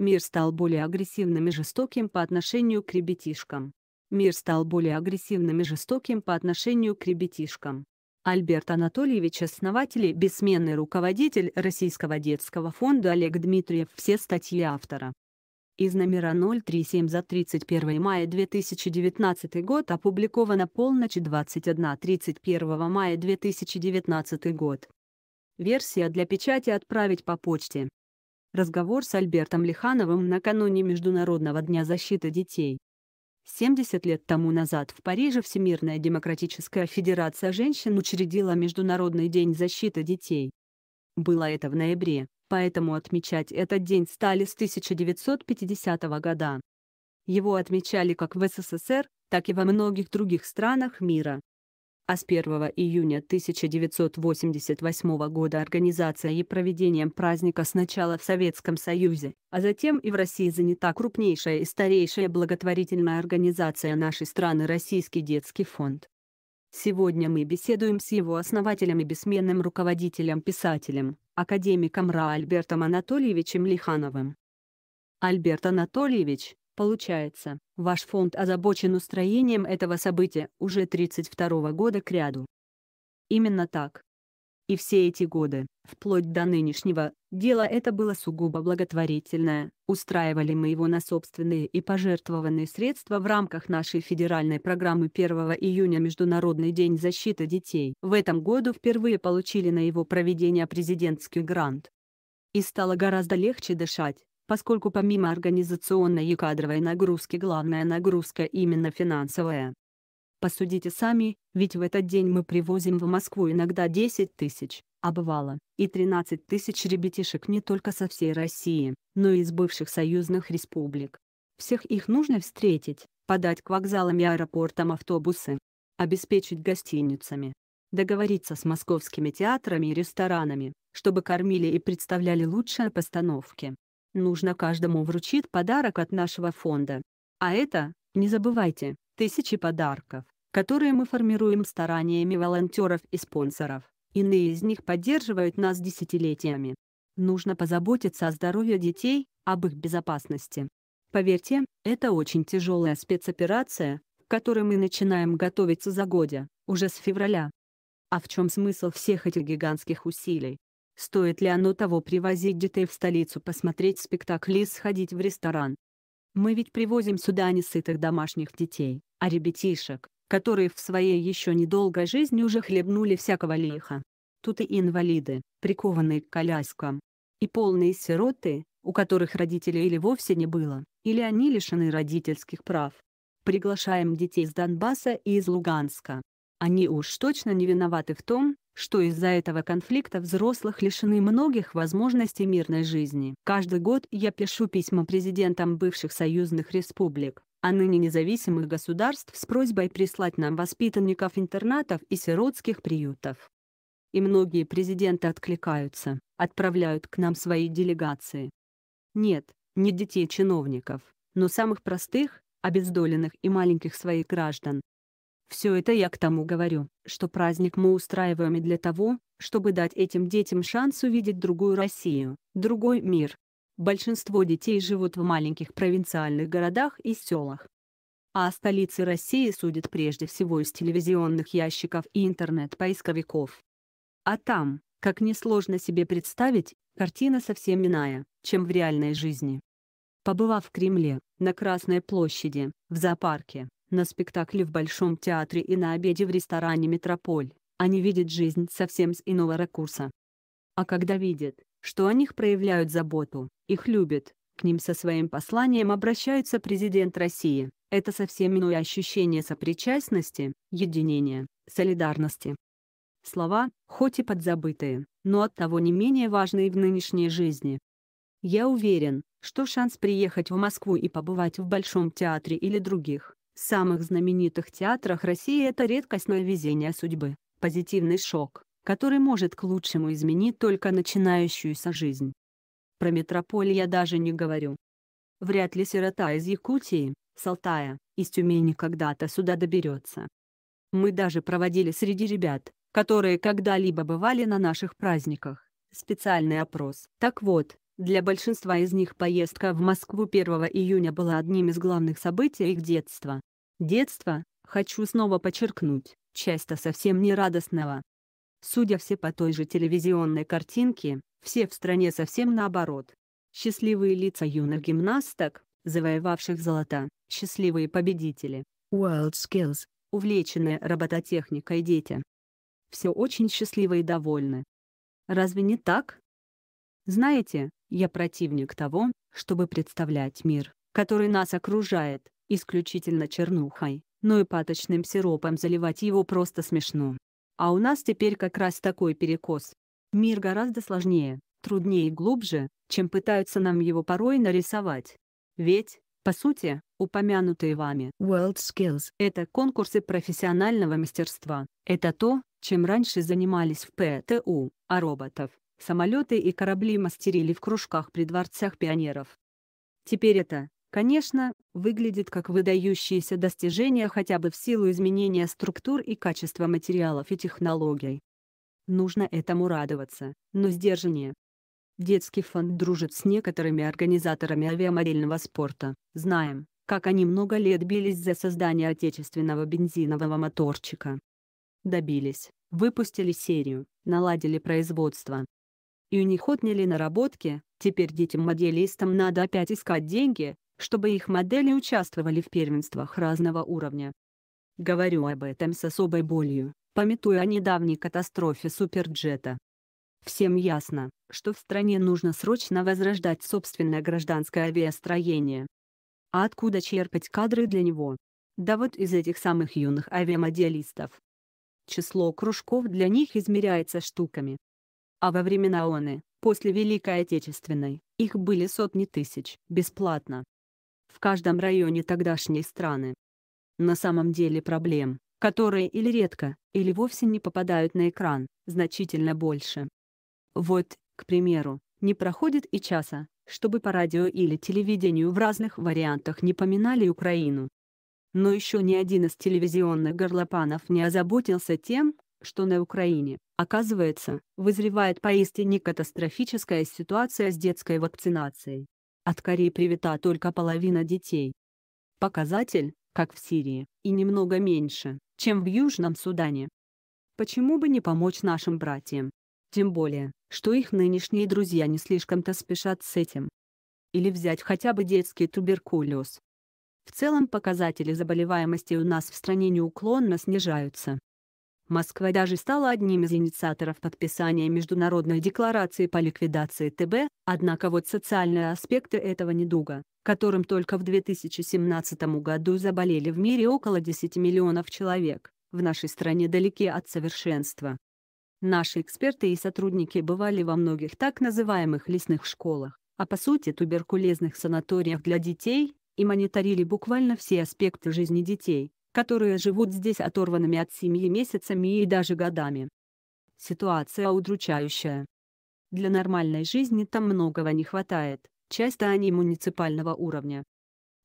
Мир стал более агрессивным и жестоким по отношению к ребятишкам. Мир стал более агрессивным и жестоким по отношению к ребятишкам. Альберт Анатольевич, основатель и бессменный руководитель Российского детского фонда Олег Дмитриев, все статьи автора. Из номера 037 за 31 мая 2019 год опубликовано полночь 21-31 мая 2019 год. Версия для печати отправить по почте. Разговор с Альбертом Лихановым накануне Международного дня защиты детей. 70 лет тому назад в Париже Всемирная демократическая федерация женщин учредила Международный день защиты детей. Было это в ноябре, поэтому отмечать этот день стали с 1950 года. Его отмечали как в СССР, так и во многих других странах мира а с 1 июня 1988 года организация и проведением праздника сначала в Советском Союзе, а затем и в России занята крупнейшая и старейшая благотворительная организация нашей страны Российский детский фонд. Сегодня мы беседуем с его основателем и бессменным руководителем-писателем, академиком Ра Альбертом Анатольевичем Лихановым. Альберт Анатольевич, Получается, ваш фонд озабочен устроением этого события уже 32 года к ряду. Именно так. И все эти годы, вплоть до нынешнего, дело это было сугубо благотворительное, устраивали мы его на собственные и пожертвованные средства в рамках нашей федеральной программы 1 июня Международный день защиты детей. В этом году впервые получили на его проведение президентский грант. И стало гораздо легче дышать поскольку помимо организационной и кадровой нагрузки главная нагрузка именно финансовая. Посудите сами, ведь в этот день мы привозим в Москву иногда 10 тысяч, а бывало, и 13 тысяч ребятишек не только со всей России, но и из бывших союзных республик. Всех их нужно встретить, подать к вокзалам и аэропортам автобусы, обеспечить гостиницами, договориться с московскими театрами и ресторанами, чтобы кормили и представляли лучшие постановки, Нужно каждому вручить подарок от нашего фонда. А это, не забывайте, тысячи подарков, которые мы формируем стараниями волонтеров и спонсоров. Иные из них поддерживают нас десятилетиями. Нужно позаботиться о здоровье детей, об их безопасности. Поверьте, это очень тяжелая спецоперация, которой мы начинаем готовиться за годя, уже с февраля. А в чем смысл всех этих гигантских усилий? Стоит ли оно того привозить детей в столицу посмотреть спектакли и сходить в ресторан? Мы ведь привозим сюда не сытых домашних детей, а ребятишек, которые в своей еще недолгой жизни уже хлебнули всякого лиха. Тут и инвалиды, прикованные к коляскам, и полные сироты, у которых родителей или вовсе не было, или они лишены родительских прав. Приглашаем детей из Донбасса и из Луганска. Они уж точно не виноваты в том, что из-за этого конфликта взрослых лишены многих возможностей мирной жизни. Каждый год я пишу письма президентам бывших союзных республик, а ныне независимых государств с просьбой прислать нам воспитанников интернатов и сиротских приютов. И многие президенты откликаются, отправляют к нам свои делегации. Нет, не детей чиновников, но самых простых, обездоленных и маленьких своих граждан, все это я к тому говорю, что праздник мы устраиваем и для того, чтобы дать этим детям шанс увидеть другую Россию, другой мир. Большинство детей живут в маленьких провинциальных городах и селах. А о столице России судят прежде всего из телевизионных ящиков и интернет-поисковиков. А там, как несложно себе представить, картина совсем иная, чем в реальной жизни. Побывав в Кремле, на Красной площади, в зоопарке, на спектакле в Большом театре и на обеде в ресторане «Метрополь», они видят жизнь совсем с иного ракурса. А когда видят, что о них проявляют заботу, их любят, к ним со своим посланием обращается президент России, это совсем иное ощущение сопричастности, единения, солидарности. Слова, хоть и подзабытые, но от того не менее важные в нынешней жизни. Я уверен, что шанс приехать в Москву и побывать в Большом театре или других в самых знаменитых театрах России это редкостное везение судьбы, позитивный шок, который может к лучшему изменить только начинающуюся жизнь. Про метрополь я даже не говорю. Вряд ли сирота из Якутии, Салтая, из Тюмени когда-то сюда доберется. Мы даже проводили среди ребят, которые когда-либо бывали на наших праздниках, специальный опрос. Так вот, для большинства из них поездка в Москву 1 июня была одним из главных событий их детства. Детство, хочу снова подчеркнуть, часто совсем не радостного. Судя все по той же телевизионной картинке, все в стране совсем наоборот. Счастливые лица юных гимнасток, завоевавших золото, счастливые победители. World Skills, увлеченные робототехникой дети. Все очень счастливы и довольны. Разве не так? Знаете, я противник того, чтобы представлять мир, который нас окружает, исключительно чернухой, но и паточным сиропом заливать его просто смешно. А у нас теперь как раз такой перекос. Мир гораздо сложнее, труднее и глубже, чем пытаются нам его порой нарисовать. Ведь, по сути, упомянутые вами World Skills — это конкурсы профессионального мастерства. Это то, чем раньше занимались в ПТУ, а роботов, самолеты и корабли мастерили в кружках при дворцах пионеров. Теперь это конечно, выглядит как выдающиеся достижения хотя бы в силу изменения структур и качества материалов и технологий. Нужно этому радоваться, но сдержаннее. Детский фонд дружит с некоторыми организаторами авиамодельного спорта. Знаем, как они много лет бились за создание отечественного бензинового моторчика. Добились, выпустили серию, наладили производство. И у них отняли наработки, теперь детям-моделистам надо опять искать деньги, чтобы их модели участвовали в первенствах разного уровня. Говорю об этом с особой болью, пометуя о недавней катастрофе суперджета. Всем ясно, что в стране нужно срочно возрождать собственное гражданское авиастроение. А откуда черпать кадры для него? Да вот из этих самых юных авиамоделистов. Число кружков для них измеряется штуками. А во времена ОНЫ, после Великой Отечественной, их были сотни тысяч, бесплатно в каждом районе тогдашней страны. На самом деле проблем, которые или редко, или вовсе не попадают на экран, значительно больше. Вот, к примеру, не проходит и часа, чтобы по радио или телевидению в разных вариантах не поминали Украину. Но еще ни один из телевизионных горлопанов не озаботился тем, что на Украине, оказывается, вызревает поистине катастрофическая ситуация с детской вакцинацией. От Кореи привита только половина детей. Показатель, как в Сирии, и немного меньше, чем в Южном Судане. Почему бы не помочь нашим братьям? Тем более, что их нынешние друзья не слишком-то спешат с этим. Или взять хотя бы детский туберкулез. В целом показатели заболеваемости у нас в стране неуклонно снижаются. Москва даже стала одним из инициаторов подписания Международной декларации по ликвидации ТБ, однако вот социальные аспекты этого недуга, которым только в 2017 году заболели в мире около 10 миллионов человек, в нашей стране далеки от совершенства. Наши эксперты и сотрудники бывали во многих так называемых лесных школах, а по сути туберкулезных санаториях для детей, и мониторили буквально все аспекты жизни детей, которые живут здесь оторванными от семьи месяцами и даже годами. Ситуация удручающая. Для нормальной жизни там многого не хватает, часто они муниципального уровня.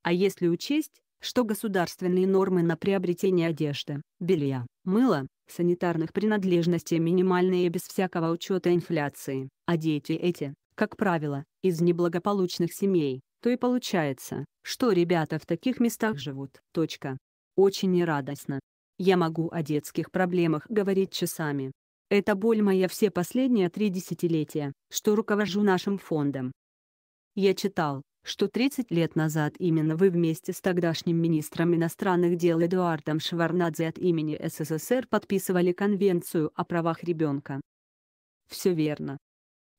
А если учесть, что государственные нормы на приобретение одежды, белья, мыла, санитарных принадлежностей минимальные без всякого учета инфляции, а дети эти, как правило, из неблагополучных семей, то и получается, что ребята в таких местах живут. Точка очень нерадостно. Я могу о детских проблемах говорить часами. Это боль моя все последние три десятилетия, что руковожу нашим фондом. Я читал, что 30 лет назад именно вы вместе с тогдашним министром иностранных дел Эдуардом Шварнадзе от имени СССР подписывали Конвенцию о правах ребенка. Все верно.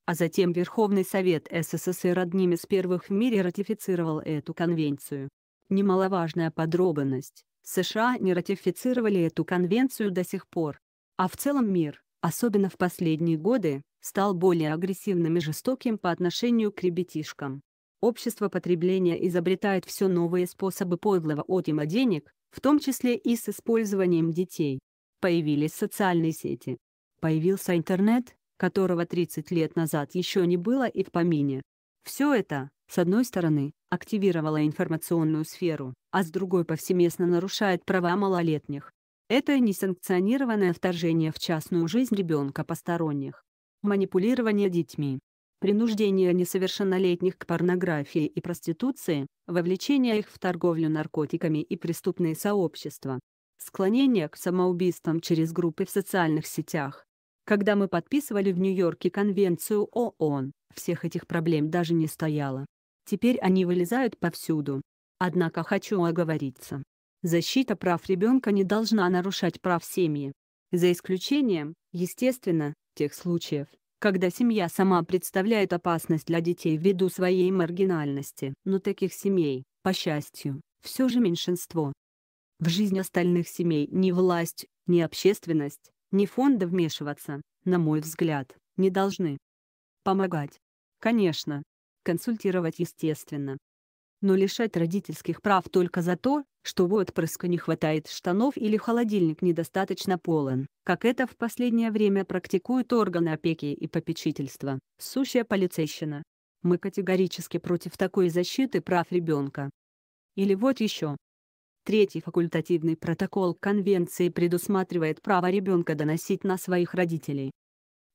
А затем Верховный Совет СССР одним из первых в мире ратифицировал эту конвенцию. Немаловажная подробность, США не ратифицировали эту конвенцию до сих пор. А в целом мир, особенно в последние годы, стал более агрессивным и жестоким по отношению к ребятишкам. Общество потребления изобретает все новые способы подлого отъема денег, в том числе и с использованием детей. Появились социальные сети. Появился интернет, которого 30 лет назад еще не было и в помине. Все это, с одной стороны, активировала информационную сферу, а с другой повсеместно нарушает права малолетних. Это несанкционированное вторжение в частную жизнь ребенка посторонних. Манипулирование детьми. Принуждение несовершеннолетних к порнографии и проституции, вовлечение их в торговлю наркотиками и преступные сообщества. Склонение к самоубийствам через группы в социальных сетях. Когда мы подписывали в Нью-Йорке конвенцию ООН, всех этих проблем даже не стояло. Теперь они вылезают повсюду. Однако хочу оговориться. Защита прав ребенка не должна нарушать прав семьи. За исключением, естественно, тех случаев, когда семья сама представляет опасность для детей ввиду своей маргинальности. Но таких семей, по счастью, все же меньшинство. В жизнь остальных семей ни власть, ни общественность, ни фонды вмешиваться, на мой взгляд, не должны. Помогать. Конечно, консультировать естественно. Но лишать родительских прав только за то, что у отпрыска не хватает штанов или холодильник недостаточно полон, как это в последнее время практикуют органы опеки и попечительства, сущая полицейщина. Мы категорически против такой защиты прав ребенка. Или вот еще. Третий факультативный протокол Конвенции предусматривает право ребенка доносить на своих родителей,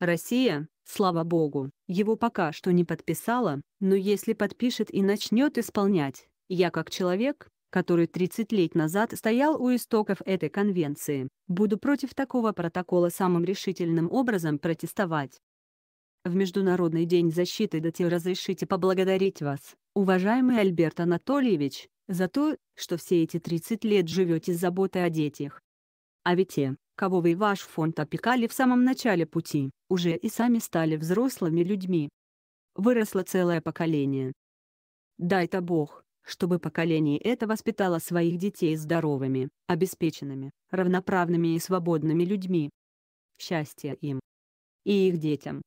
Россия, слава богу, его пока что не подписала, но если подпишет и начнет исполнять, я как человек, который 30 лет назад стоял у истоков этой конвенции, буду против такого протокола самым решительным образом протестовать. В Международный день защиты дате разрешите поблагодарить вас, уважаемый Альберт Анатольевич, за то, что все эти 30 лет живете с заботой о детях. А ведь и кого вы и ваш фонд опекали в самом начале пути, уже и сами стали взрослыми людьми. Выросло целое поколение. Дай-то Бог, чтобы поколение это воспитало своих детей здоровыми, обеспеченными, равноправными и свободными людьми. Счастья им. И их детям.